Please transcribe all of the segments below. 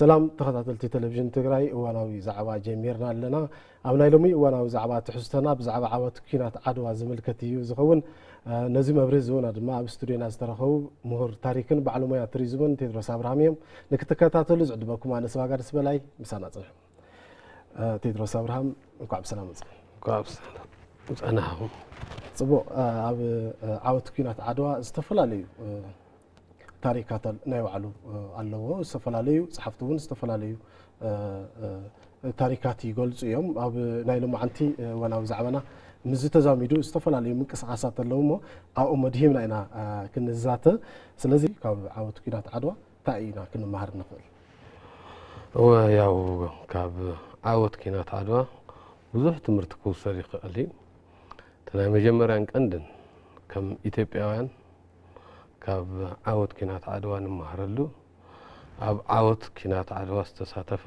ሰላም ተኸታተልቲ ቴሌቭዥን ትግራይ እዋናዊ ዛዕባ ጀሚርና ኣለና ኣብ ናይ ሎሚ እዋናዊ ዛዕባ ትሕዝቶና ብዛዕባ ዓወት ኩናት ዓድዋ ዝምልከት እዩ ዝኸውን ነዚ መብሪ ዝውና ድማ ኣብ ስቱድዮና ዝተረኸቡ ምሁር ታሪክን በዓል ሙያ ቱሪዝምን ቴድሮስ ኣብርሃም እዮም ንክትከታተሉ ዝዕድመኩም ኣነ ስባጋር ስበላይ ምሳና ፅንሑ ቴድሮስ ኣብርሃም እንኳዕ ብሰላም መፅእ ምፅናሁ ፅቡቕ ኣብ ዓወት ኩናት ዓድዋ ዝተፈላለዩ ታሪካት ናይ ባዕሉ ኣለዎ ዝተፈላለዩ ፀሓፍቲ እውን ዝተፈላለዩ ታሪካት ይገልፁ እዮም ኣብ ናይ ሎማዓንቲ ወና ብዛዕባና ምዝ ተዛሚዱ ዝተፈላለዩ ምንቅስቃሳት ኣለዉ እሞ ኣብኡ መድሂምና ኢና ክንዛተ ስለዚ ካብ ዓወት ኩናት ዓድዋ እንታይ ኢና ክንመሃር ንኽእል ያው ካብ ዓወት ኩናት ዓድዋ ብዙሕ ትምህርቲ ክውሰድ ይኽእል እዩ ትና መጀመርያን ቀንድን ከም ኢትዮጵያውያን ካብ ዓወት ኪናት ዓድዋ ንመሃረሉ ኣብ ዓወት ኪናት ዓድዋ ዝተሳተፈ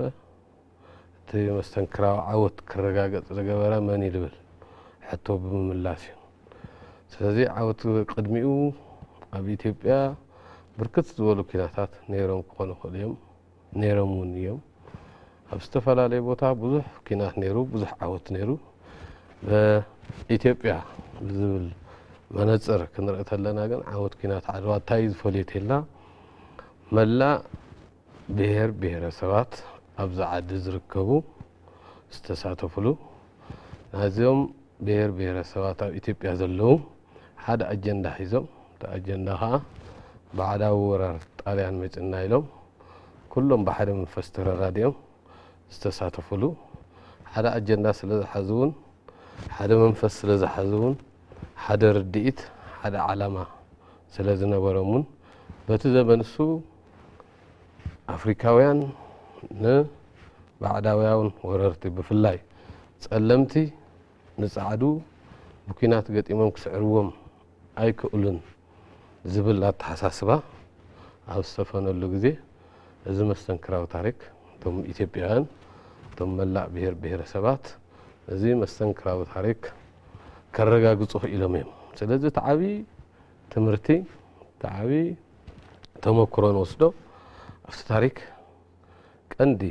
እቲ መስተንክራዊ ዓወት ክረጋገፅ ዝገበረ መን ይልብል ሕቶ ብምምላስ እዩ ስለዚ ዓወት ቅድሚኡ ኣብ ኢትዮጵያ ብርክት ዝበሉ ኪናታት ነይሮም ክኾኑ ይኽእሉ እዮም ነይሮም እውን እዮም ኣብ ዝተፈላለየ ቦታ ብዙሕ ኪናት ነይሩ ብዙሕ ዓወት ነይሩ ኢትዮጵያ ብዝብል መነፅር ክንርኢ ከለና ግን ዓወት ኩናት ዓድዋ እንታይ እዩ ዝፈልየት የልና መላእ ብሄር ብሄረሰባት ኣብዚ ዓዲ ዝርከቡ ዝተሳተፍሉ ናዚኦም ብሄር ብሄረሰባት ኣብ ኢትዮጵያ ዘለዉ ሓደ ኣጀንዳ ሒዞም እቲ ኣጀንዳ ከዓ ባዕዳዊ ወራር ጣልያን መፅና ኢሎም ኩሎም ብሓደ መንፈስ ተረዳዲኦም ዝተሳተፍሉ ሓደ ኣጀንዳ ስለ ዝሓዙ እውን ሓደ መንፈስ ስለ ዝሓዙ እውን ሓደ ርድኢት ሓደ ዓላማ ስለ ዝነበሮም ውን በቲ ዘመን ሱ ኣፍሪካውያን ንባዕዳውያውን ወረርቲ ብፍላይ ጸለምቲ ንፃዕዱ ብኩናት ገጢሞም ክስዕርዎም ኣይክእሉን ዝብል ኣተሓሳስባ ኣብ ዝተፈነሉ ግዜ እዚ መስተንክራዊ ታሪክ እቶም ኢትዮጵያውያን እቶም መላእ ብሄር ብሄረሰባት እዚ መስተንክራዊ ታሪክ ከረጋግፁ ኢሎም እዮም ስለዚ እቲ ዓብዪ ትምህርቲ እቲ ዓብዪ ተመክሮ ንወስዶ ኣብቲ ታሪክ ቀንዲ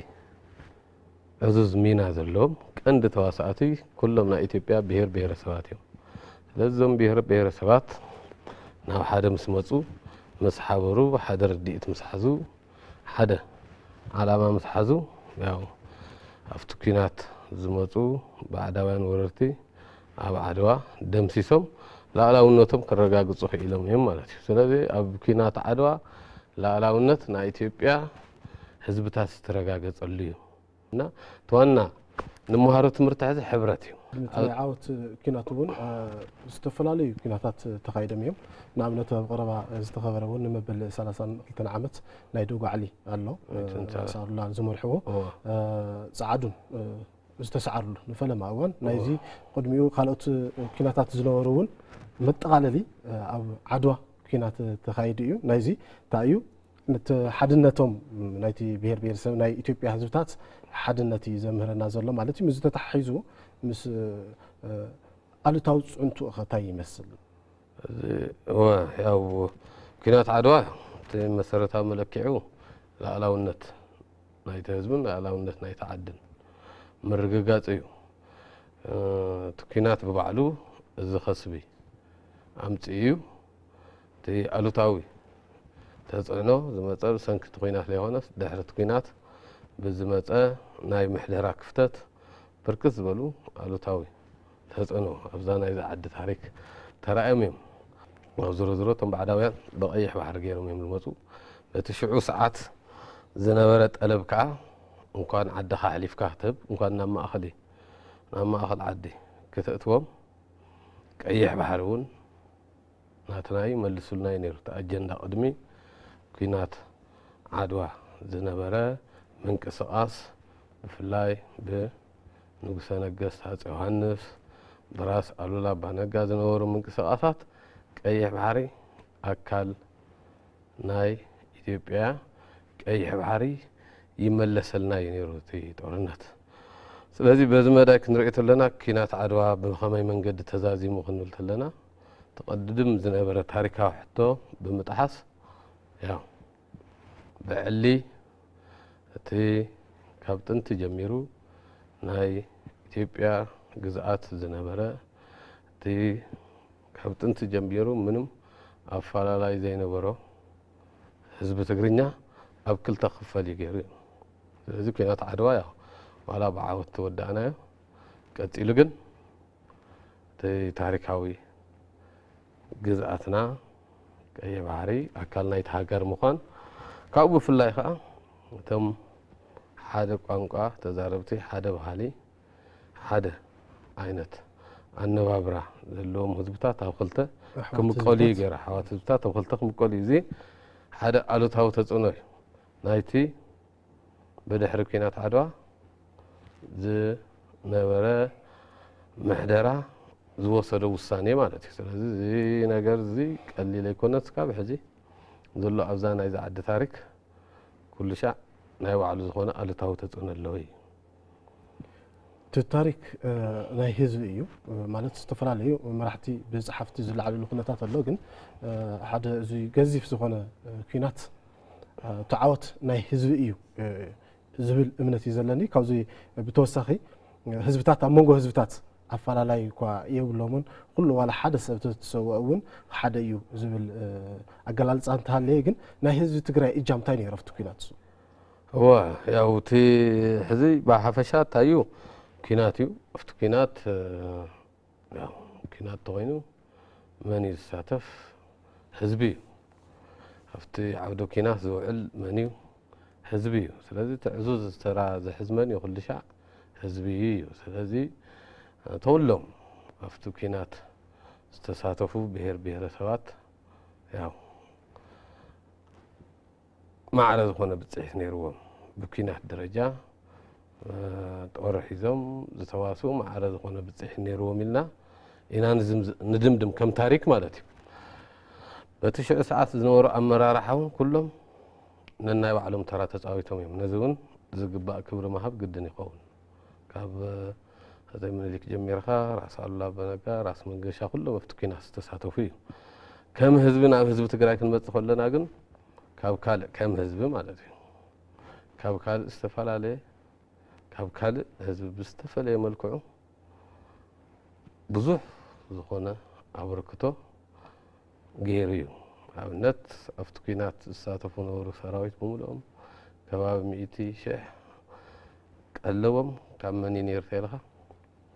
ዕዙዝ ሚና ዘለዎም ቀንዲ ተዋሳእቲ ኩሎም ናይ ኢትዮጵያ ብሄር ብሄረሰባት እዮም ስለዚ ዞም ብሄር ብሄረሰባት ናብ ሓደ ምስ መፁ ምስ ሓበሩ ሓደ ርዲኢት ምስ ሓዙ ሓደ ዓላማ ምስ ሓዙ ያው ኣብቲ ኩናት ዝመፁ ባዕዳውያን ወረርቲ ኣብ ዓድዋ ደምሲሶም ላዕላውነቶም ከረጋግፁ ክኢሎም እዮም ማለት እዩ ስለዚ ኣብ ኩናት ዓድዋ ላዕላውነት ናይ ኢትዮጵያ ህዝብታት ዝተረጋገፀሉ እዩ እና እቲ ዋና ንመሃሮ ትምህርቲ ሕዚ ሕብረት እዩ ዓወት ኩናት እውን ዝተፈላለዩ ኩናታት ተካይዶም እዮም ንኣብነት ኣብ ቀረባ ዝተኸበረ እውን ንመበል 32 ዓመት ናይ ዶጓ ዓሊ ኣሎ ሳሩላ ዝመርሕዎ ፀዓዱን ዝተሰዓሩሉ ንፈለማ እዋን ናይዚ ቅድሚኡ ካልኦት ኩናታት ዝነበሩ እውን መጠቃለሊ ኣብ ዓድዋ ኩናት ተካይዱ እዩ ናይዚ እንታይ እዩ ነቲ ሓድነቶም ናይቲ ብሄር ብሄረሰብ ናይ ኢትዮጵያ ህዝብታት ሓድነት እዩ ዘምህረና ዘሎ ማለት እዩ ምስ ተተሓሒዙ ምስ ኣሉታዊ ፅዕንትኡ ከታይ ይመስል ያው ኩናት ዓድዋ እቲ መሰረታዊ መለክዑ ላዕላውነት ናይቲ ህዝብን ላዕላውነት ናይቲ ዓድን مرقاقات ايو تكينات ببعلو الزخصبي عمت ايو تي الو تاوي تزعنو زمتا سنك تقينات ليونس دحر تكينات بزمتا ناي محلرا كفتت بركز بلو الو تاوي تزعنو افزانا اذا عد تاريك ترى اميم وزر زر تم بعدا ويان بقيح بحر غير ميم المطو بتشعو ساعات زنبرت قلب كعا وكان عدها حليف كهتب وكان نما أخذي نما أخذ عدي كتأتوم ቀይሕ ባሕሪ እውን ናትና እዩ መልሱልና እዩ ነይሩ ኣጀንዳ ቅድሚ ኩናት ዓድዋ ዝነበረ ምንቅስቃስ ብፍላይ ብንጉሰ ነገስት ሃፀ ዮሃንስ ብራስ ኣሉላ ባነጋ ዝነበሩ ምንቅስቃሳት ቀይሕ ባሕሪ ኣካል ናይ ኢትዮጵያ ቀይሕ ባሕሪ ይመለሰልና እዩ ነይሩ እቲ ጦርነት ስለዚ በዚ መዳይ ክንሪኦ ከለና ኪናት ዓድዋ ብከመይ መንገዲ ተዛዚሙ ክንብል ከለና ተቐድድም ዝነበረ ታሪካዊ ሕቶ ብምጥሓስ ብዕሊ እቲ ካብ ጥንቲ ጀሚሩ ናይ ኢትዮጵያ ግዝኣት ዝነበረ እቲ ካብ ጥንቲ ጀሚሩ ምንም ኣፈላላይ ዘይነበሮ ህዝቢ ትግርኛ ኣብ ክልተ ክፈል ይገይሩ እዩ ስለዚ ኩናት ዓድዋ ያ ዋላ ብዓወት ተወዳእናዮ ቀፂሉ ግን እቲ ታሪካዊ ግዝኣትና ቀየ ባህሪ ኣካል ናይቲ ሃገር ምኳን ካብኡ ብፍላይ ከዓ እቶም ሓደ ቋንቋ ተዛረብቲ ሓደ ባህሊ ሓደ ዓይነት ኣነባብራ ዘለዎም ህዝብታት ኣብ ክልተ ክምቀሉ ገይሩ ኣሕዋት ህዝብታት ኣብ ክልተ ክምቀሉ እዩ እዚ ሓደ ኣሎታዊ ተፅዕኖ እዩ ናይቲ ብድሕሪ ኩናት ዓድዋ ዝነበረ ምሕደራ ዝወሰደ ውሳኔ ማለት እዩ ስለዚ እዚ ነገር እዚ ቀሊል ኣይኮነት ካብ ሕዚ ዘሎ ኣብዛ ናይ ዝዓዲ ታሪክ ኩሉ ሻዕ ናይ ባዕሉ ዝኾነ ኣልታዊ ተፅዕነ ኣለዎ እዩ እቲ ታሪክ ናይ ህዝቢ እዩ ማለት ዝተፈላለዩ መራሕቲ ብፀሓፍቲ ዝለዓልሉ ኩነታት ኣሎ ግን ሓደ እዚ ገዚፍ ዝኾነ ኩናት ተዓወት ናይ ህዝቢ እዩ زبل امنتي زلني كوزي بتوسخي هزبتات امونغو هزبتات عفالا لاي كوا يو لومون كل ولا حدا سبتوت سواون حدا يو زبل اقلال سانتا ليجن ما هزب تقرا اجام تاني رفتو كيناتسو هو يا وتي هزي بحفشات تايو كيناتيو افتو كينات كينات توينو ماني ساتف حزبي افتي عبدو كينات زوئل مانيو حزبي سلازي تعزوز ترى زحزمن يخل شع حزبي سلازي آه، تولم افتو كينات استساتفو بهير بهير سوات ياو ما عرض هنا بتصحيح نيروهم بكينات درجة آه، تورح يزوم زتواسو ما عرض هنا بتصحيح نيروهم إلنا إنا ندمدم كم تاريك مالتي بتشعر ساعات زنور أمرا رحوهم كلهم ነናይ ባዕሎም ተራ ተፃዊቶም እዮም ነዚ እውን ዝግባእ ክብሪ ምሃብ ግድን ይኸውን ካብ እዘይ ምንሊክ ጀሚርካ ራስ ኣሉላ በነጋ ራስ መንገሻ ኩሎም ኣብቲ ኩናት ዝተሳተፉ እዩ ከም ህዝቢ ናብ ህዝቢ ትግራይ ክንመፅእ ከለና ግን ካብ ካልእ ከም ህዝቢ ማለት እዩ ካብ ካልእ ዝተፈላለየ ካብ ካልእ ህዝቢ ብዝተፈለየ መልክዑ ብዙሕ ዝኾነ ኣበርክቶ ገይሩ እዩ ኣብነት ኣብቲ ኩናት ዝሳተፉ ነበሩ ሰራዊት ብምልኦም ከባቢ ምእቲ ሽሕ ቀለቦም ካብ መን እዩ ነርተ ኢለኻ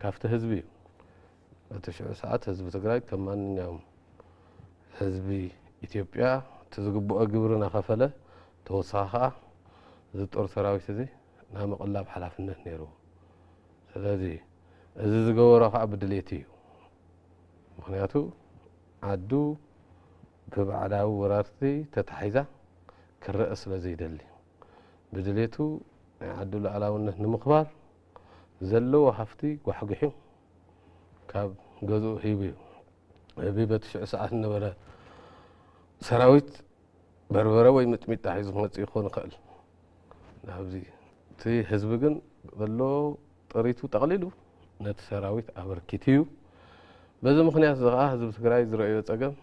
ካብቲ ህዝቢ እዩ እቲ ሽዑ ሰዓት ህዝቢ ትግራይ ከም ማንኛውም ህዝቢ ኢትዮጵያ እቲ ዝግብኦ ግብሪ ናኸፈለ ተወሳኺ ከዓ እዚ ጦር ሰራዊት እዚ ናይ መቐላብ ሓላፍነት ነይርዎ ስለዚ እዚ ዝገበሮ ከዓ ብድሌት እዩ ምክንያቱ ዓዱ ببعلاو ورثي تتحيزا كرأس لزيد اللي بدليتو عدل على ونه نمخبار زلو وحفتي وحقحي كاب قدو هيبيو أبي بتشع ساعة نبرة سراويت بربرة وي متميت تحيز مت يخون قل نهبزي تي هزبجن بلو طريتو تقليلو نت سراويت أبر كتيو بزمخني أصدقاء هزب تقرأي زرعي وتقم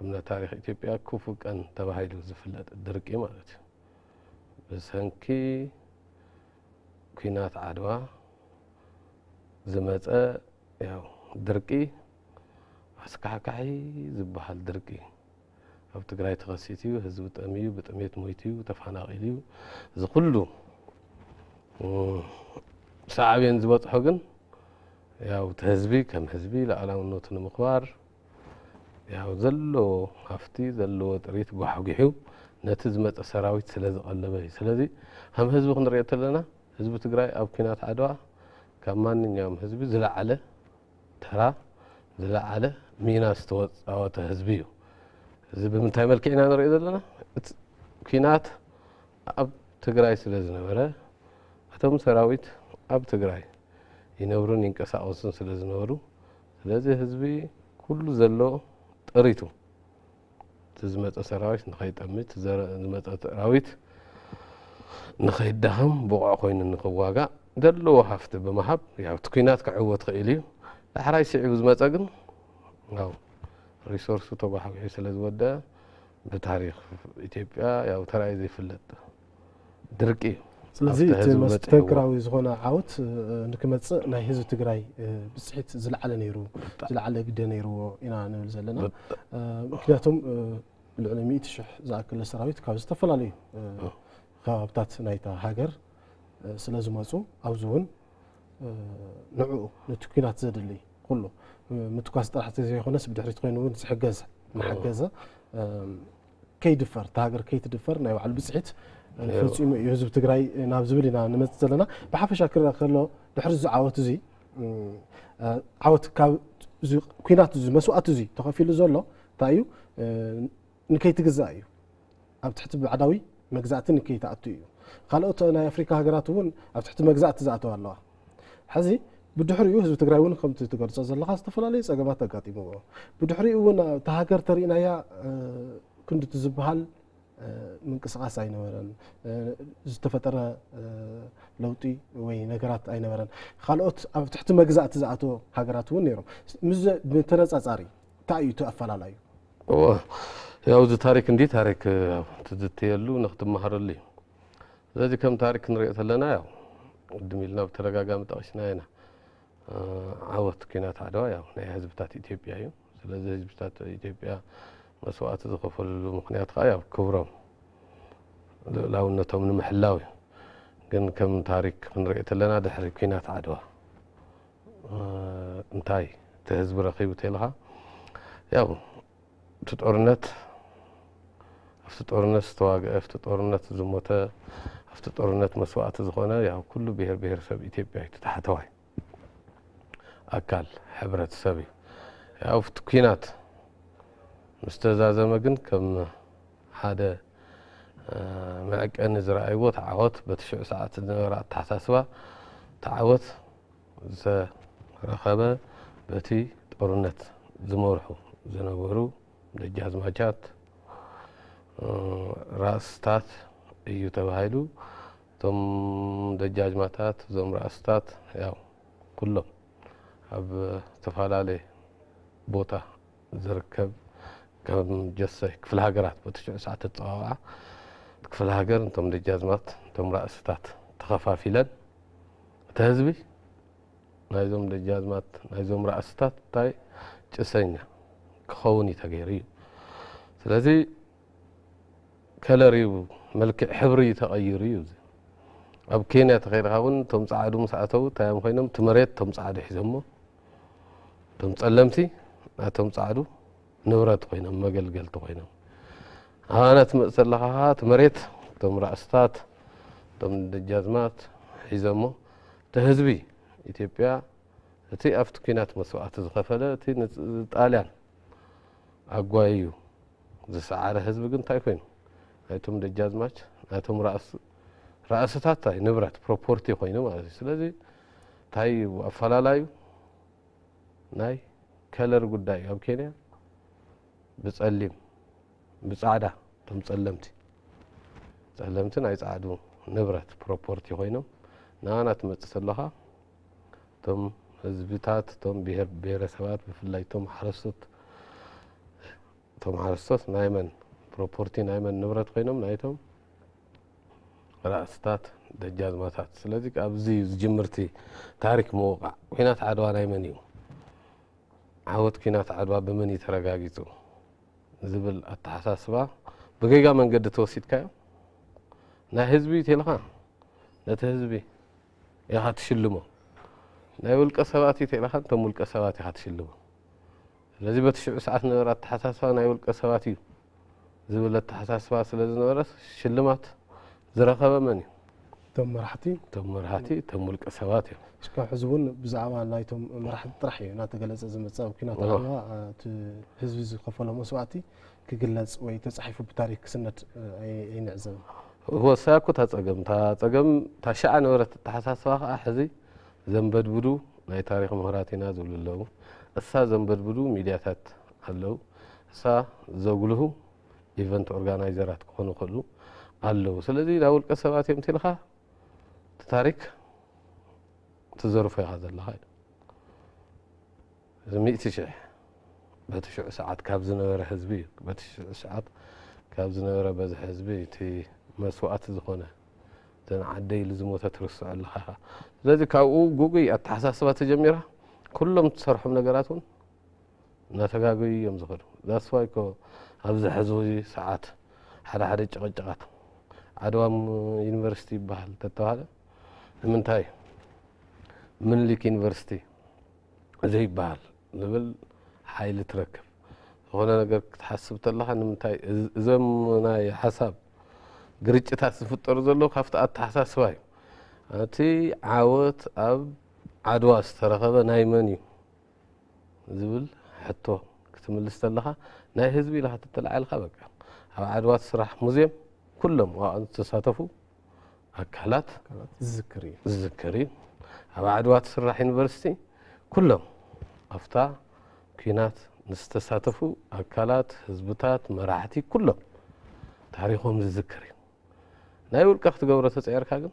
እምና ታሪክ ኢትዮጵያ ክፉእ ቀን ተባሂሉ ዝፍለጥ ድርቂ ማለት እዩ ብሰንኪ ኩናት ዓድዋ ዝመፀ ያው ድርቂ ኣስካሕካሒ ዝበሃል ድርቂ ኣብ ትግራይ ተኸሲት እዩ ህዝቢ ጠሚዩ ብጥሜት ሞይት እዩ ተፈናቂሉ እዩ እዚ ኩሉ ሰዕብየን ዝበፅሖ ግን ያው እቲ ህዝቢ ከም ህዝቢ ላዕላውነቱ ንምኽባር ያው ዘሎ ሃፍቲ ዘለዎ ጥሪት ጓሕጊሑ ነቲ ዝመፀ ሰራዊት ስለ ዝቐለበ እዩ ስለዚ ከም ህዝቢ ክንሪኦ ከለና ህዝቢ ትግራይ ኣብ ኩናት ዓድዋ ካብ ማንኛውም ህዝቢ ዝለዓለ ተራ ዝለዓለ ሚና ዝተወፃወተ ህዝቢ እዩ እዚ ብምንታይ መልክዕ ኢና ንሪኦ ዘለና ኩናት ኣብ ትግራይ ስለ ዝነበረ እቶም ሰራዊት ኣብ ትግራይ ይነብሩን ይንቀሳቀሱን ስለ ዝነበሩ ስለዚ ህዝቢ ኩሉ ዘሎ ጠሪቱ እቲ ዝመፀ ሰራዊት ንኸይጠምት ዝመፀ ሰራዊት ንኸይዳኸም ብቑዕ ኮይኑ ንኽዋጋእ ዘለዎ ሃፍቲ ብምሃብ እቲ ኩናት ክዕወ ትኽእል እዩ ዳሕራይ ስዒቡ ዝመፀ ግን ው ሪሶርሱ ተጓሕጊሑ ስለ ዝወድአ ብታሪክ ኢትዮጵያ ያው ተራእዩ ዘይፍለጥ ድርቂ እዩ ስለዚ እቲ መስተይ ግራዊ ዝኾነ ዓወት ንክመፅእ ናይ ህዝቢ ትግራይ ብፅሒት ዝለዓለ ነይሩ ዝለዓለ ግደ ነይርዎ ኢና ንብል ዘለና ምክንያቱም ልዕሊ 100 ሽሕ ዝኣክለ ሰራዊት ካብ ዝተፈላለዩ ከባብታት ናይታ ሃገር ስለ ዝመፁ ኣብዚ እውን ንዕኡ ነቲ ኩናት ዘድሊ ኩሉ ምትኳስ ጥራሕ ዘይኮነስ ብድሕሪት ኮይኑ እውን ዝሕገዝ ንሓገዘ ከይድፈር እቲ ሃገር ከይትድፈር ናይ ባዕሉ ብፅሒት ፈፂሙ እዩ ህዝቢ ትግራይ ናብ ዝብል ኢና ንመፅእ ዘለና ብሓፈሻ ክረአ ከሎ ድሕሪ ዝዓወት እዚ ዓወት ካብ ኩናት እዚ መስዋእት እዚ ተኸፊሉ ዘሎ እንታይ እዩ ንከይትግዛእ እዩ ኣብ ትሕቲ ባዕዳዊ መግዛእቲ ንከይተኣቱ እዩ ካልኦት ናይ ኣፍሪካ ሃገራት እውን ኣብ ትሕቲ መግዛእቲ ዝኣተው ኣለዋ ሕዚ ብድሕሪኡ ህዝቢ ትግራይ እውን ከምቲ ትገልፆ ዘለካ ዝተፈላለዩ ፀገማት ኣጋጢምዎ ብድሕሪኡ እውን እታ ሃገር ተርእናያ ክንዲ ዝበሃል ምንቅስቃስ ኣይነበረን ዝተፈጠረ ለውጢ ወይ ነገራት ኣይነበረን ካልኦት ኣብ ትሕቲ መግዛእቲ ዝኣተዎ ሃገራት እውን ነይሮም ብተነፃፃሪ እንታይ እዩ እቲ ኣፈላላዩ ያው እዚ ታሪክ እንዲ ታሪክ ትዝትየሉ ንክትመሃረሉ እዩ ስለዚ ከም ታሪክ ንሪኦ ዘለና ያው ቅድም ኢልና ብተደጋጋሚ ጠቂስና ኢና ዓወት ኩናት ዓድዋ ያው ናይ ህዝብታት ኢትዮጵያ እዩ ስለዚ ህዝብታት ኢትዮጵያ بس وقت تضغف المقنيات غايه بكبره لو انتم من محلاوي قلنا كم تاريخ من رئيت لنا ده حركينات عدوى آه، انتاي تهز برقي وتيلها يا تتورنت افتتورنت استواق افتتورنت زموتا افتتورنت مسوات زخونا يا كل بهر بهر سب ايتيبيا تتحتوي اكل حبرة سبي يا افتكينات ምስ ተዛዘመ ግን ከም ሓደ መዐቀኒ ዝረኣይዎ ተዓወት በቲ ሽዑ ሰዓት ዝነበረ ኣተሓሳስባ ተዓወት ዝረኸበ በቲ ጦርነት ዝመርሑ ዝነበሩ ደጃዝማቻት ራእስታት እዩ ተባሂሉ እቶም ደጃጅማታት እዞም ራእስታት ያው ኩሎም ኣብ ዝተፈላለየ ቦታ ዝርከብ كم جسة كفل هاجرات بتشو ساعة تتوقع كفل هاجر انتم لجازمات انتم رأستات تخفى في لد تهزبي نايزوم لجازمات نايزوم رأستات تاي جسينيا كخوني تغيري سلازي كالاريو ملك حبري تغيري اب كينيا تغير هاون تم صعدو مساعتو تايم خينم تمريت تم صعدو حزمو تم تسلمتي تم صعدو ንብረት ኮይኖም መገልገልቲ ኮይኖም ኣነ ትመፅእ ዘለካ እቲ መሬት እቶም ራእስታት እቶም ደጃዝማት ሒዞሞ እቲ ህዝቢ ኢትዮጵያ እቲ ኣብቲ ኩናት መስዋእቲ ዝኸፈለ እቲ ጣልያን ኣጓይ እዩ ዝሰዓረ ህዝቢ ግን እንታይ ኮይኑ ናይቶም ደጃዝማች ናይቶም ራእስታት እንታይ ንብረት ፕሮፖርቲ ኮይኑ ማለት እዩ ስለዚ እንታይ ኣፈላላዩ ናይ ከለር ጉዳይ እዩ ኣብ ኬንያ ብፀሊም ብፃዕዳ እቶም ፀለምቲ ፀለምቲ ናይ ፃዕዱ ንብረት ፕሮፖርቲ ኮይኖም ንኣና ትመፅእ ዘለኻ እቶም ህዝብታት እቶም ብሄረሰባት ብፍላይ እቶም ሓረስቶት እቶም ሓረስቶት ናይ መን ፕሮፖርቲ ናይ መን ንብረት ኮይኖም ናይቶም ራእስታት ደጃዝማታት ስለዚ ኣብዚ ዝጅምርቲ ታሪክ ምውቃዕ ኩናት ዓድዋ ናይ መን እዩ ዓወት ኩናት ዓድዋ ብመን እዩ ተረጋጊፁ زبل التحساسبة بقيقة من قد توسيد كايو نا هزبي تيلخا نا تهزبي يا هات شلمو نا يقول كسواتي تيلخا انتم ملك سواتي هات شلمو لذي بتشعو ساعة نورا التحساسبة نا يقول كسواتي زبل التحساسبة سلز نورا شلمات زرخة بمنيو توم مرحتي توم مرحتي توم ملك سواتي شكون حزبون بزعما ناي توم مرحت طرحي انا تقلص از متصا وكنا تعلم حزب زقفوا له مسواتي كقلص وي تصحيفو بتاريخ سنه اي اي نعزم هو ساكو تا تصغم تا تصغم تا شعن ورت تحساس واخ احزي زنبد بدو ناي تاريخ مهراتينا زول له اسا زنبد بدو ميدياتات الله سا زغله ايفنت اورغانايزرات كونو خلو الو سلازي داول قسبات يمتلخا ታሪክ ትዘርፎ ኢኻ ዘለኻ እዩ እዚ ሚእቲ ሽሕ በቲ ሽዑ ሰዓት ካብ ዝነበረ ህዝቢ እዩ በቲ ሽዑ ሰዓት ካብ ዝነበረ በዚ ህዝቢ እቲ መስዋእቲ ዝኾነ ዘን ዓደይ ዝሞተ ትርስዕ ኣለኻ ኢኻ ስለዚ ካብኡ ጉጉይ ኣተሓሳስባ ተጀሚራ ኩሎም ትሰርሖም ነገራት እውን እናተጋገዩ እዮም ዝኽዱ ዛስዋይ ኮ ኣብዚ ሕዚ ሰዓት ሓደ ሓደ ጨቐጨቓት ዓድዋ ዩኒቨርሲቲ ይበሃል ተተባሃለ ንምንታይ ምኒልክ ዩኒቨርሲቲ ዘይበሃል ዝብል ሓይሊ ትረክብ ዝኾነ ነገር ክትሓስብ ተለኻ ንምንታይ እዞም ናይ ሓሳብ ግርጭታት ዝፍጠሩ ዘለዉ ካብቲ ኣተሓሳስባ እዩ እቲ ዓወት ኣብ ዓድዋ ዝተረኸበ ናይ መን እዩ ዝብል ሕቶ ክትምልስ ተለኻ ናይ ህዝቢ ኢልካ ተተለዓልካ በ ኣብ ዓድዋ ስራሕ ሙዝየም ኩሎም ኣብኣ ዝተሳተፉ أكلات الزكري الزكري أبا عدوات سراح يونيفرستي كلهم أفتا كينات نستساتفو أكلات هزبتات مراحتي كلهم تاريخهم الزكري لا يقول كخت قورة تسعير كاقن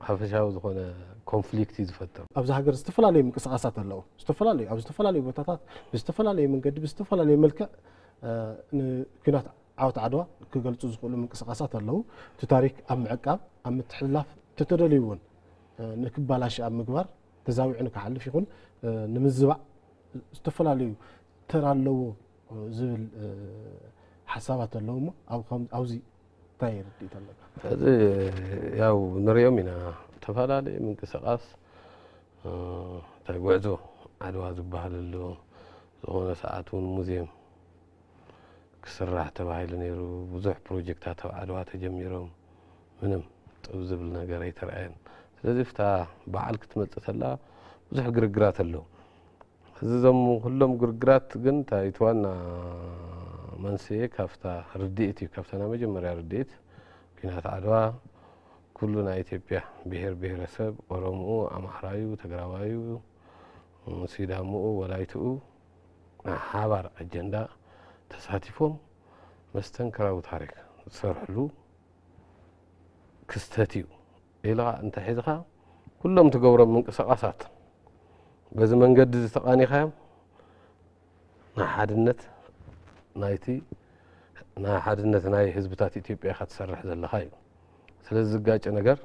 حفشاو زخونا كونفليكت يتفتر أبزا حقر استفلا لي من كسعاسات اللو استفلا لي أبزا استفلا لي بوتاتات استفلا لي من قد استفلا لي ملكة آه كينات ዓወት ዓድዋ ክገልፁ ዝኽእሉ ምንቅስቃሳት ኣለዉ እቲ ታሪክ ኣብ ምዕቃብ ኣብ ምትሕልላፍ ተተደልዩ እውን ንክባላሽ ኣብ ምግባር ተዛዊዑ ንክሓልፍ ይኹን ንምዝባእ ዝተፈላለዩ ተራ ኣለዎ ዝብል ሓሳባት ኣለዉ ሞ ኣብዚ እንታይ የርድኢት ኣለካ እዚ ያው ንሪኦም ኢና ዝተፈላለየ ምንቅስቃስ እንታይ ጉዕዞ ዓድዋ ዝበሃል ኣሎ ዝኾነ ሰዓት እውን ሙዝየም ክስራሕ ተባሂሉ ነይሩ ብዙሕ ፕሮጀክታት ኣብ ዓድዋ ተጀሚሮም ምንም ጥብ ዝብል ነገር ኣይተረአየን ስለዚ ፍታ በዓል ክትመፅእ ተላ ብዙሕ ግርግራት ኣለዉ እዚ ዞም ኩሎም ግርግራት ግን እቲ ዋና መንስኤ ካብታ ርድኢት እዩ ካብታ ናይ መጀመርያ ርድኢት ኩናት ዓድዋ ኩሉ ናይ ኢትዮጵያ ብሄር ብሄረሰብ ኦሮምኡ ኣማሕራዩ ተግራባዩ ሲዳምኡ ወላይትኡ ሓባር ኣጀንዳ ተሳቲፎም መስተንከራዊ ታሪክ ዝሰርሕሉ ክስተት እዩ ኢልኻ እንታይ ሒዝኻ ኩሎም ትገብሮም ምንቅስቃሳት በዚ መንገዲ ዝተቃኒኻዮም ናይ ሓድነት ናይቲ ናይ ሓድነት ናይ ህዝብታት ኢትዮጵያ ካ ትሰርሕ ዘለኻ እዩ ስለዚ ዝጋጨ ነገር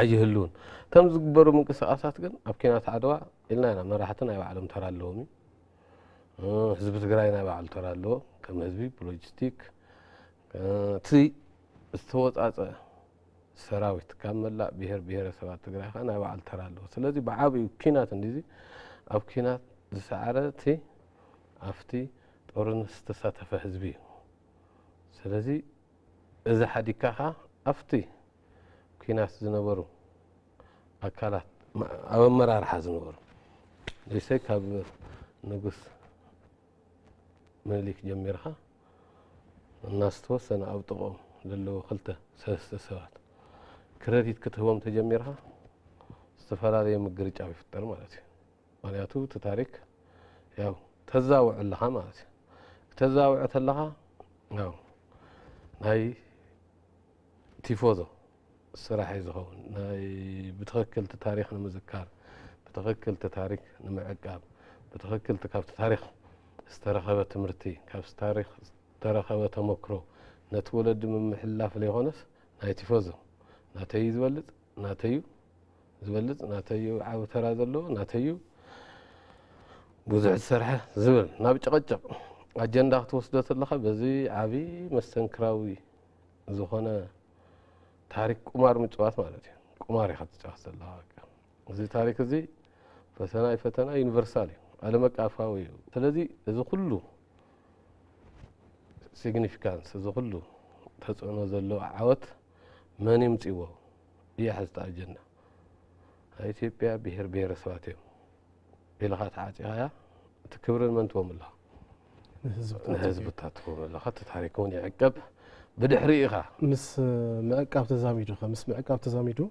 ኣይህልውን እቶም ዝግበሩ ምንቅስቃሳት ግን ኣብ ኬናት ዓድዋ ኢልና ኢና መራሕቲ ናይ ባዕሎም ተራ ኣለዎም እዩ ህዝቢ ትግራይ ናይ ባዕሉ ተራ ኣለዎ ከም ህዝቢ ብሎጂስቲክ እቲ ዝተወፃፀ ሰራዊት ካብ መላእ ብሄር ብሄረሰባት ትግራይ ከዓ ናይ ባዕሉ ተራ ኣለዎ ስለዚ ብዓብኡ ኪናት እንዲዚ ኣብ ኪናት ዝሰዓረ እቲ ኣብቲ ጦርነት ዝተሳተፈ ህዝቢ እዩ ስለዚ እዚ ሓዲካ ከዓ ኣብቲ ኩናት ዝነበሩ ኣካላት ኣብ ኣመራርሓ ዝነበሩ ንእሰይ ካብ ንጉስ مليك جميرها الناس توسنا أو طقم للو خلت سلسة سوات كرديت كتهوم تجميرها استفارة دي مقرج في يفتر مالتي مالي أتو تتاريك ياو تزاوع لها مالتي تزاوع لها ياو ناي تيفوزو صراحة يزهو ناي بتغكل تتاريخ نمذكار بتغكل تتاريخ نمعقاب بتغكل تكاف تتاريخ ዝተረኸበ ትምህርቲ ካብ ዝተረኸበ ተመክሮ ነቲ ወለዲ ምምሕላፍ ዘይኮነስ ናይ ቲፈዞም ናተዩ ዝበልፅ ናተዩ ዝበልፅ ናተዩ ዓብ ተራ ዘለዎ ናተዩ ብዙሕ ዝሰርሐ ዝብል ናብ ጨቐጨቕ ኣጀንዳ ክትወስዶ ተለኻ በዚ ዓብዪ መስተንክራዊ ዝኾነ ታሪክ ቁማር ምፅዋት ማለት እዩ ቁማር ኢኻ ትጫወት ዘለኻ እዚ ታሪክ እዚ ፈተና ይፈተና ዩኒቨርሳል እዩ على مكافاوي تلذي إذا كله سيغنيفيكانس إذا كله تحسون هذا اللو عوض ما نمت إيوه هي إيه حزت الجنة هاي إلى خات عاتي هيا تكبر من توم أه. الله نهزب تاتوم الله خات تحركون يا عقب بدحري إخا مس مأكاف تزاميدو خا مس مأكاف تزاميدو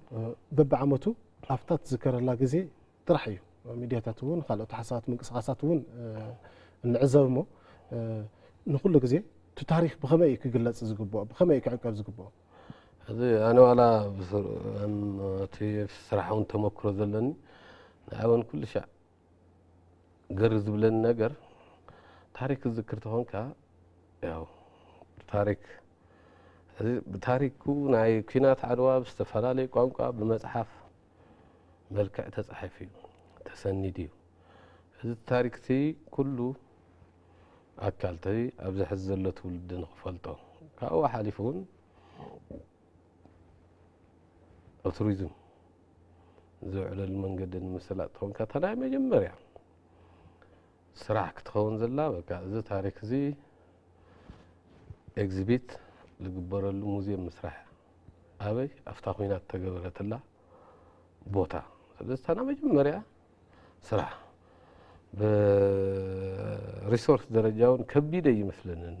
ሚድያታት እውን ካልኦት ሓሳባት ምንቅስቃሳት እውን ንዕዘብ እሞ ንኩሉ ግዜ እቲ ታሪክ ብኸመይ እዩ ክግለፅ ዝግብኦ ብኸመይ እዩ ክዕቀብ ዝግብኦ ሕዚ ኣነ ዋላ እቲ ስራሕ እውን ተመክሮ ዘለኒ ንዓበን ኩሉ ሻዕ ገር ዝብለኒ ነገር ታሪክ ክዝክር ተኾንካ ያው ታሪክ እዚ ብታሪኩ ናይ ኩናት ዓድዋ ብዝተፈላለዩ ቋንቋ ብመፅሓፍ መልክዕ ተፃሒፍ እዩ ተሰኒ ድዩ እዚ ታሪክ ቲ ኩሉ ኣካልቲ ኣብዚ ሕዚ ዘሎ ትውልዲ ንክፈልጦ ካብኡ ሓሊፉ እውን ኣብ ቱሪዝም ዝውዕለሉ መንገዲ ንምስላጥ ኮንካ እታ ናይ መጀመርያ ስራሕ ክትኸውን ዘላ በ እዚ ታሪክ እዚ ኤግዚቢት ዝግበረሉ ሙዝየም ምስራሕ ኣበይ ኣፍታ ኩናት ተገበረትላ ቦታ ስለዚ እታ ናይ መጀመርያ ስራሕ ብሪሶርስ ደረጃ እውን ከቢድ ኣይመስለንን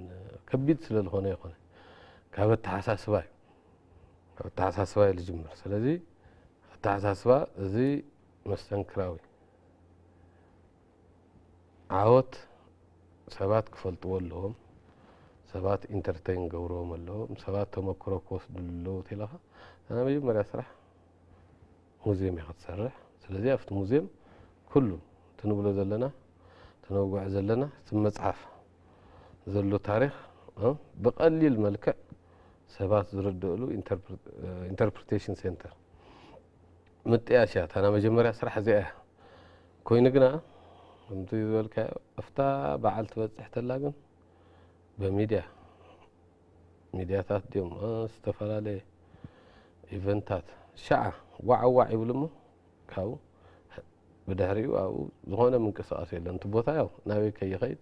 ከቢድ ስለ ዝኾነ ይኮነ ካብ ኣተሓሳስባ እዩ ካብ ኣተሓሳስባ እዩ ዝጅምር ስለዚ ኣተሓሳስባ እዚ መስተንክራዊ ዓወት ሰባት ክፈልጥዎ ኣለዎም ሰባት ኢንተርተይን ገብርዎም ኣለዎም ሰባት ተመክሮ ክወስዱ ኣለዉ ተኢለካ መጀመርያ ስራሕ ሙዝየም ኢኻ ትሰርሕ ስለዚ ኣብቲ ሙዝየም كله تنبلو زلنا تنوقع زلنا ثم تصحف زلو تاريخ بقليل ملكة سبات زردو له انتربريتيشن سنتر مت يا شيخ انا مجمر اسرع زيها كوين قنا انت ذلك افتا بعلت تحت اللاجن بميديا ميديا تات ديوم استفرا لي ايفنتات شعه وعوا عيب كاو بدهريو أو زغونة من قصاص يلن تبوتا يو ناوي كي يخيد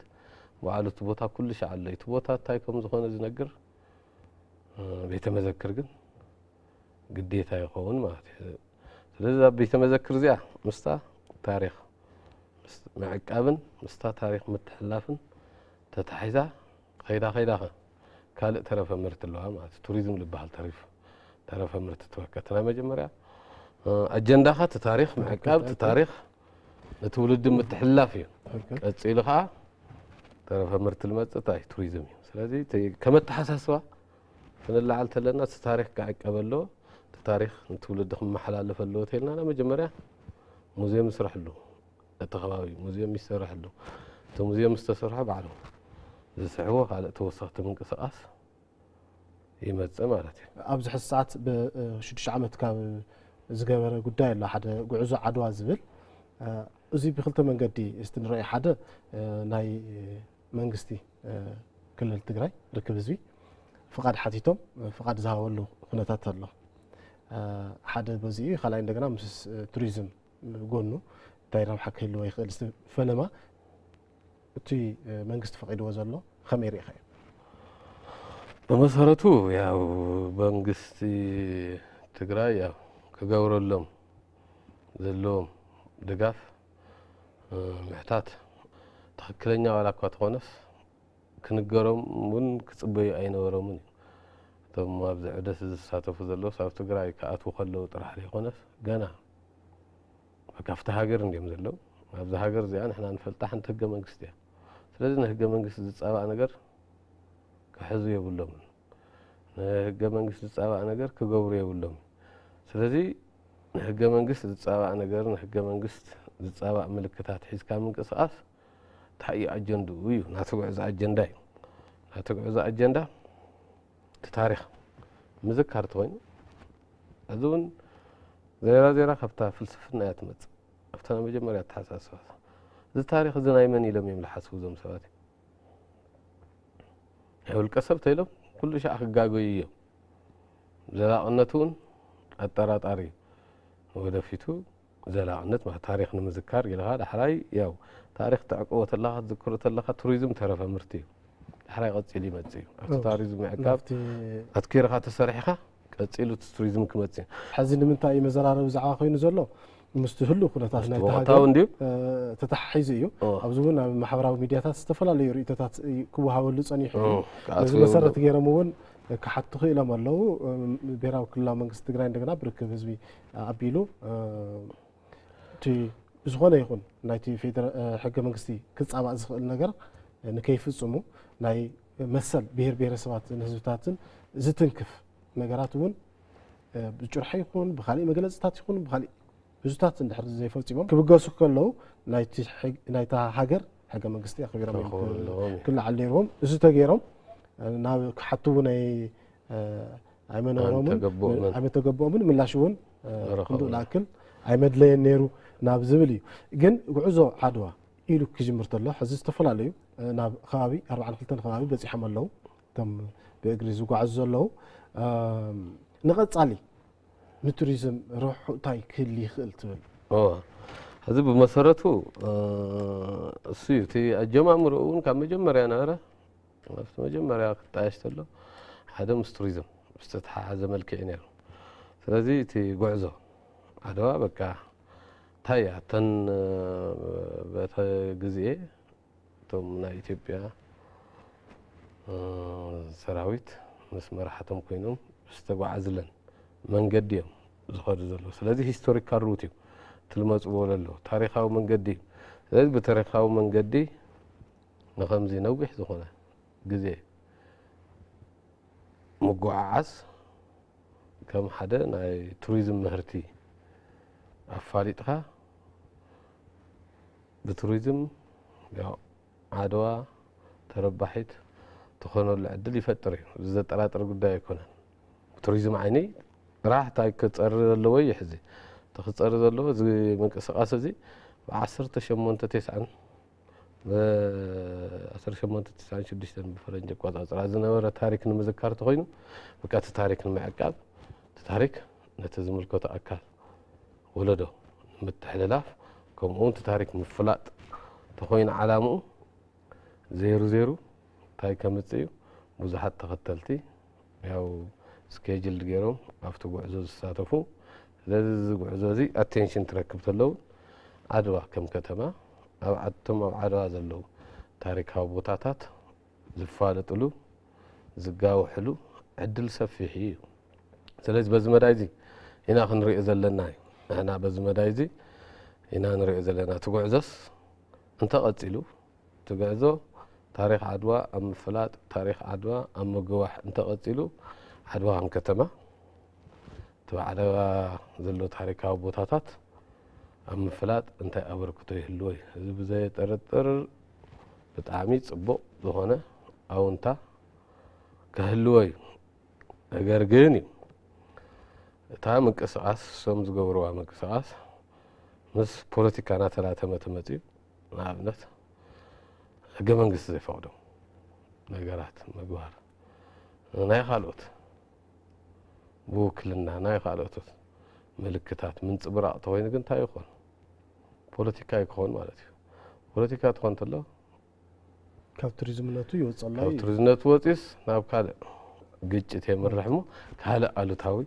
وعالو تبوتا كل شيء علي تبوتا تايكم زغونة زنقر آه، بيت مذكر قن قديتا يخون ما تلزا بيت مذكر زيا مستا تاريخ مست معك أبن مستا تاريخ متحلافن تتحيزا خيدا خيدا خا كالة ترفة مرت اللوها ما توريزم لبهال تاريخ ترفة مرت توكتنا مجمرة آه، أجندة خا تتاريخ معك أب تتاريخ تولد متحلاف يو تصيلها طرف مرت المصطاء توريزم يو سلازي كما تحسسوا فن اللعل تلنا تاريخ قبلو تاريخ تولد محلال فلو تيلنا انا مجمريا موزيوم يسرح له التخباوي موزيوم يسرح له تو موزيوم استسرح بعده اذا سعوا قال توسخت من قصاص يمتص مالتي ابزح الساعات بشدش عمت كاب زغبره قدايه لا حدا قعزو عدوا زبل ازي بخلت من قدي استنري حدا ناي منغستي كلل تغراي ركب زوي فقاد حاتيتوم فقاد زاولو خناتات الله حدا بزي خلاي اندغنا مس توريزم غونو تايرام حك هلو يخلص فلما تي منغست فقيد وزلو خميري خاي بمسهرتو يا منغستي تغراي يا كغاورلوم زلوم دغاف ምሕታት ትኽክለኛ ዋላ እኳ ተኾነስ ክንገሮም እውን ክፅበዩ ኣይነበሮምን እዩ እቶም ኣብዚ ዕደት ዝሳተፉ ዘለዉ ኣብ ትግራይ ክኣትዉ ከለዉ ጥራሕ ዘይኮነስ ገና ካብቲ ሃገር እንዲኦም ዘለዉ ኣብዚ ሃገር እዚኣ ንሕና ንፈልጣ ሓንቲ ህገ መንግስቲ እያ ስለዚ ንህገ መንግስቲ ዝፃባእ ነገር ክሕዙ የብሎምን ንህገ መንግስቲ ዝፃባእ ነገር ክገብሩ የብሎምን ስለዚ ንህገ መንግስቲ ዝፃባእ ነገር ንህገ መንግስቲ ዝፀባእ ምልክታት ሒዝካ ምንቅስቃስ እንታይ እዩ ኣጀንድኡ እዩ ናተጉዕዞ ኣጀንዳ እዩ ናተጉዕዞ ኣጀንዳ እቲ ታሪክ ምዝካር እተኮይኑ እዚ እውን ዜራ ዜራ ካብታ ፍልስፍና እያ ትመፅእ ኣብታ ናይ መጀመርያ ተሓሳስባት እዚ ታሪክ እዚ ናይ መን ኢሎም እዮም ዝሓስቡ እዞም ሰባት እዩ ናይ ውልቀ ሰብ ተኢሎም ኩሉ ሻዕ ክጋገዩ እዮም ዘላቅነቱ እውን ኣጠራጣሪ እዩ ወደፊቱ ዘላቅነት ታሪክ ንምዝካር ኢልካ ዳሕራይ ያው ታሪክ ተዕቅቦት ኣለካ ትዝክሮ ኣለካ ቱሪዝም ተረፈ ምህርቲ እዩ ዳሕራይ ቀፂሉ ይመፅእ እዩ ኣብቲ ቱሪዝም ዕቃብ ኣትኪርካ ተሰሪሕካ ቀፂሉ እቲ ቱሪዝም ክመፅእ ሕዚ ንምንታይ እዩ መዘራረቢ ዛዕባ ኮይኑ ዘሎ ምስቲ ህሉ ኩነታት ናይ ተሃገር ተተሓሒዙ እዩ ኣብዚ እውን ኣብ ማሕበራዊ ሚድያታት ዝተፈላለዩ ርእቶታት ክወሃበሉ ፀኒሑ እዩ ነዚ መሰረት ገይሮም እውን ክሓቱ ክኢሎም ኣለዉ ብሔራዊ ክልላዊ መንግስቲ ትግራይ እንደገና ብርክብ ህዝቢ ኣቢሉ እቲ ዝኾነ ይኹን ናይቲ ሕገ መንግስቲ ክፃባእ ዝኽእል ነገር ንከይፍፅሙ ናይ መሰል ብሄር ብሄረሰባትን ህዝብታትን ዝትንክፍ ነገራት እውን ብጭርሖ ይኹን ብካሊእ መግለፅታት ይኹን ብካሊእ ህዝብታት እንድሕር ዘይፈፂሞም ክብገሱ ከለዉ ናይታ ሃገር ሕገ መንግስቲ ኣክቢሮም ክላዓል ነይርዎም እዚ ተገይሮም ናብ ክሓትቡ ናይ ኣይመነበሮምን ኣይመተገብኦምን ምላሽ እውን ክንዱእ ንኣክል ኣይመድለየን ነይሩ ناب زبل اي جن غوزو عدوا ايلو كجمرت الله حز استفلاليو ناب خابي 4 خلتن خابي بزي حملو تم بيغري زو غعزلو نغصالي نتوريزم روح تاي كلي خلت اه هذا بمسارته سيوتي الجمع مرؤون كان مجمر يا نارا مجمر يا قطعشت له هذا مستوريزم استتحى هذا ملكي نيرو سلازي تي قعزو عدوا بكاه እንታይ ኣተን በተ ግዜ እቶም ናይ ኢትዮጵያ ሰራዊት ምስ መራሕቶም ኮይኖም ዝተጓዓዝለን መንገዲ እዮም ዝኸዱ ዘለዎ ስለዚ ሂስቶሪካል ሩት እዩ እትልመፅዎ ዘለዎ ታሪካዊ መንገዲ እዩ ስለዚ ብታሪካዊ መንገዲ ንከምዚ ነዊሕ ዝኾነ ግዜ ምጓዓዓዝ ከም ሓደ ናይ ቱሪዝም ምህርቲ ኣፋሊጥካ ብቱሪዝም ዓድዋ ተረባሒት ትኾነሉ ዕድል ይፈጥር እዩ እዚ ዘጠራጥር ጉዳይ ኣይኮነን ቱሪዝም ዓይኒ ጥራሕ እንታይ ክፀርር ዘለዎ እዩ ሕዚ እቲ ክፀርር ዘለዎ እዚ ምንቅስቃስ እዚ ብ1890 ብ1896 ብፈረንጂ ኣቆፃፅራ ዝነበረ ታሪክ ንምዝካር ተኮይኑ በቃ እቲ ታሪክ ንምዕቃብ እቲ ታሪክ ነቲ ዝምልከቶ ኣካል ወለዶ ንምትሕልላፍ ከምኡውን ታሪክ ምፍላጥ እንተኮይኑ ዓላምኡ ዜሩ ዜሩ እንታይ ከምፅ እዩ ብዙሓት ተኸተልቲ ያው ስኬጅል ገይሮም ኣብቲ ጉዕዞ ዝሳተፉ ስለዚ ዚ ጉዕዞ እዚ ኣቴንሽን ትረክብ ተለው ዓድዋ ከም ከተማ ኣብ ዓድቶም ኣብ ዓድዋ ዘለው ታሪካዊ ቦታታት ዝፋለጥሉ ዝጋውሕሉ ዕድል ሰፊሕ እዩ ስለዚ በዚ መዳይ እዚ ኢና ክንሪኦ ዘለና እዩ ንሕና በዚ መዳይ እዚ ኢና ንሪኦ ዘለና ቲ ጉዕዞስ እንተቐፂሉ ቲ ጉዕዞ ታሪክ ዓድዋ ኣብ ምፍላጥ ታሪክ ዓድዋ ኣብ ምግዋሕ እንተቐፂሉ ዓድዋ ከም ከተማ እቲ ዓድዋ ዘሎ ታሪካዊ ቦታታት ኣብ ምፍላጥ እንታይ ኣበርክቶ ይህልዎ እዩ እዚ ብዘየጠረጥር ብጣዕሚ ፅቡቕ ዝኾነ ኣውንታ ክህልዎ እዩ ነገር ግን እዩ እታ ምንቅስቃስ ሶም ዝገብርዋ ምንቅስቃስ ምስ ፖለቲካና ተላተመ ተመፅኡ ንኣብነት ሕገ መንግስቲ ዘይፈቅዶ ነገራት ምግባር ናይ ካልኦት ብውክልና ናይ ካልኦት ምልክታት ምንፅብራቕ ተኮይኑ ግን እንታይ ይኮን ፖለቲካ ይክኾን ማለት እዩ ፖለቲካ ትኾን እንተሎ ካብ ቱሪዝምነቱ ይወፅላ ካብ ቱሪዝምነቱ ወፂስ ናብ ካልእ ግጭት የምርሕ ሞ ካልእ ኣሉታዊ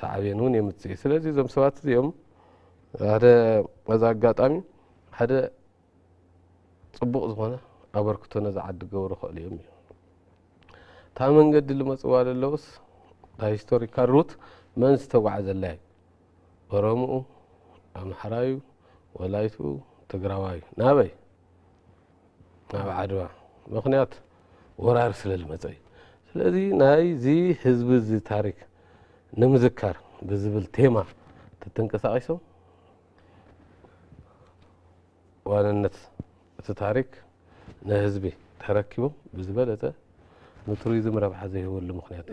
ሳዕብን እውን የምፅእ ስለዚ እዞም ሰባት እዚኦም ሓደ በዛ ኣጋጣሚ ሓደ ፅቡቅ ዝኾነ ኣበርክቶ ነዚ ዓዲ ገብሩ ክእሉ እዮም እዩ እታ መንገዲ ዝመፅዋ ዘለውስ እታ ሂስቶሪካል ሩት መን ዝተጓዓዘላ ዩ ኦሮምኡ ኣምሓራዩ ወላይቱ ትግራዋዩ ናበይ ናብ ዓድዋ ምክንያት ወራር ስለ ዝመፀ እዩ ስለዚ ናይዚ ህዝቢ ዚ ታሪክ ንምዝካር ብዝብል ቴማ ትትንቀሳቂሶም النت تتارك نهزبي تركبه بزبلته نتريد مربح هذه هو اللي مخنيات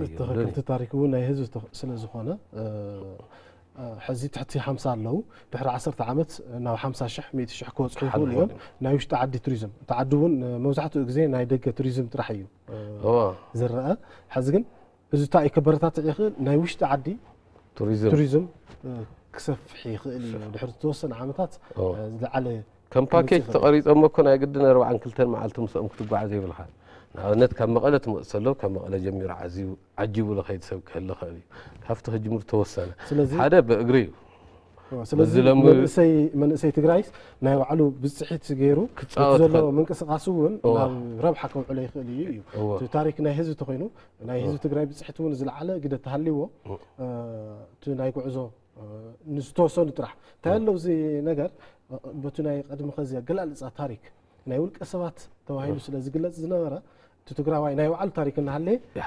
تتاركوا نهزو سنة زخانة آه، آه، حزيت حتى حمسة لو بحر عصر تعمت ناو حمسة شح ميت شح كوز كوز اليوم نايوش تعدي توريزم تعدون آه، موزعت اجزي ناي دقة توريزم ترحيو زرقة حزقن إذا تاي كبرت تعيخ نايوش تعدي توريزم توريزم كسف حيخ اللي بحر توصل عامتات على كم باكيج تقريبا ما كنا قدنا ربع عن كل ترم عالتم سأم كتب عزيب الحال نعم، نت كم مقالة مؤسلو كم مقالة جميرة عزيب عجيب ولا خيد سوي كهلا خالي هفتح الجمهور توصلنا هذا بقريب سلازم من سي من سي تقرايس ما يعلو بصحيت غيرو آه، كتزلو من كس قاسون نعم، ربحك عليه خلي تاريخنا هزو تخينو نا هزو تقراي بصحيتون زلعله قد تهليو آه، تو نايكو نستوسون ترح تعلو زي نجر بتوناي قدم خزي قلا لسا تاريك ناي ولك سبات توهيلو سلا زي قلا زنارا تتقرا واي ناي وعل تاريك نحلي يا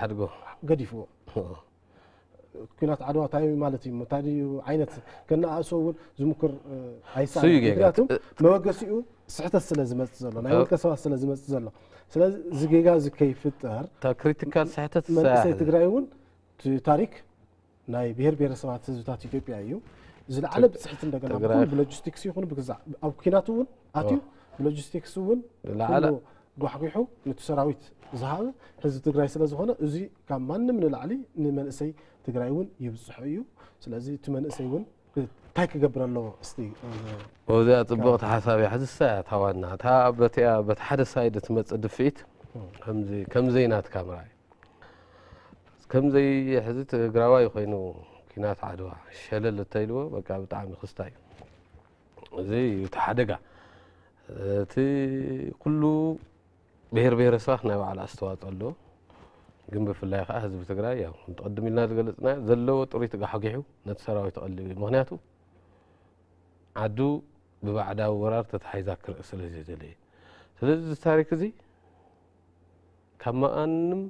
قديفو كنات عدوا تايمي مالتي متاري عينت كنا أصول زمكر اي ساعه سيغاتم ما وقسيو صحته سلا زمت زلو ناي ولك سبات سلا زمت زلو سلا زيغا زكي فطر تا كريتيكال صحته تسا تقرايون تاريك ناي بير بير سبات زوتات إثيوبيا يو زل على بتحت عندك أنا بقول بلوجستيكس يهون بقزع أو كيناتون أتيو بلوجستيكس يهون لا على جوحريحو نتسراويت زهال حز تقرأي سلا زهونا زي كم من من العلي نمن أسي تقرأيون يبصحيو سلا زي تمن أسيون تايك قبر الله استي وذا طبقت حسابي حد الساعة توانا تها بتيا بتحد السايد تمت أدفيت كم زي كم زينات كاميرا كم زي حزت غراوي خينو كينات عدوا شلل التيلو بقى بطعم خستاي زي تحدقة تي كله بهر بهر سواخ نايو على استوات الله جنب في الله خاه حزب تقرأ يا متقدم لنا تقلتنا زلوا وتوري تقحقيحو نتسرى ويتقلب مهنياتو عدو ببعدا ورار تتحي ذاكر أسلزي جلي سلزي تاريك زي كما أنم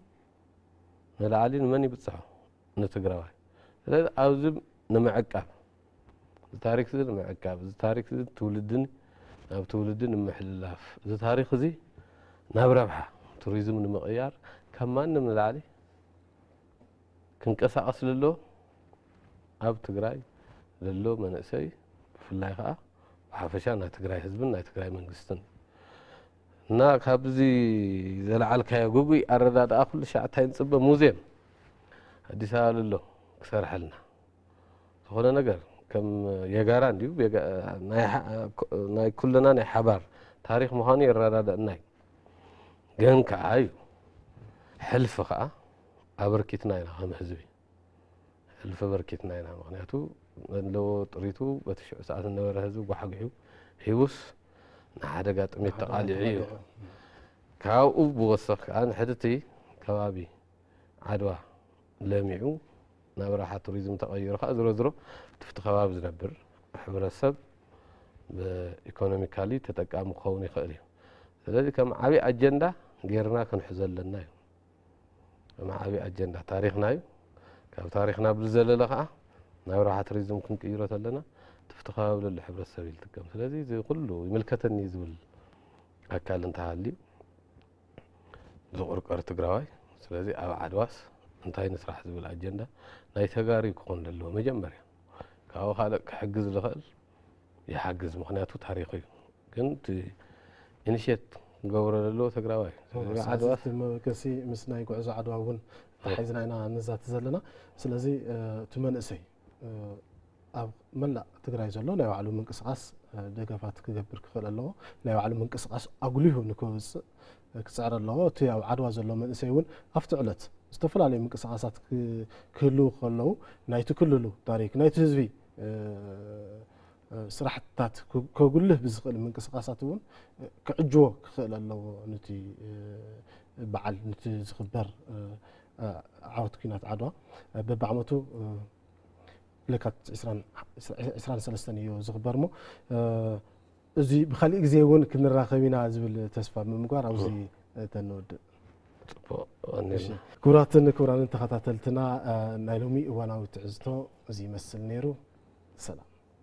نلعلي نمني بتسعه نتقرأه لذا أوزب نمعك التاريخ زين معك بس التاريخ زين تولدن أو تولدن محل لاف إذا تاريخ زي نبربها توريزم نمغير كمان من العالي كن كسا أصل اللو أب تقرأي للو من أسي في الله خاء وحافشان هتقرأي حزبنا هتقرأي من قسطن ناك هبزي زل على كيغوبي أرداد أخل شعتين صب موزيم هدي سهل له كسر حلنا هنا نقر كم يجاران ديو بيجا ناي ناي كلنا ناي حبر تاريخ مهاني الرداد ناي جن كعايو حلف خا أبركت ناي نعم حزبي حلف أبركت ناي نعم غنيتو لو طريتو بتشو ساعات النور هزو بحقيو هيوس هي نعرقات أمي التقاليعية كاو بوصخ أنا حدتي كوابي عدوى لامعو نبراحة توريزم تغير خازر وزرو تفت خواب زنبر حبر السب بإيكونوميكالي تتقع مخوني خالي لذلك كم عبي أجندة غيرنا كان حزل لنا مع عبي أجندة تاريخنا كاو تاريخنا بلزل لغا آه. نبراحة توريزم كنك يروت لنا تفتقابل الحبر السريل تقام ثلاثي زي قلو ملكتني زول أكال انتها اللي زغرق أرتق رواي ثلاثي أو عدواس انتهي نسرح زول الأجندة ناي تقاري كون للو مجمري كاو خالق حقز لغل يحقز مخنياتو تاريخي كنت انشيت قورة للو تقراوي آه، عدواس كسي مسنا يقو عزو عدواغون تحيزنا انا نزات زلنا سلازي آه، تمنئسي آه، أب ملا تقرأي زلنا لا يعلم من قصص دقفات كذبر كفل الله لا يعلم من قصص أقوله نكوز كسعر الله تي أو عدوى زلنا من سيون أفتعلت استفل عليه من قصصات كله خلوا نايتو كله تاريخ نايتو زبي صراحة تات كقول له بزغل من قصصاتهم كعجوا كفل الله نتي بعل نتي زخبر عاود كينات عدوى ببعمته ልክዕ 23 እዩ ዝኽበር ሞ እዚ ብካሊእ ግዜ እውን ክንራኸብ ኢና ዝብል ተስፋ ብምግባር ኣብዚ ተንወድእ ክቡራትን ክቡራንን ተኸታተልትና ናይ ሎሚ እዋናዊ ትዕዝቶ እዚ ይመስል ነይሩ ሰላም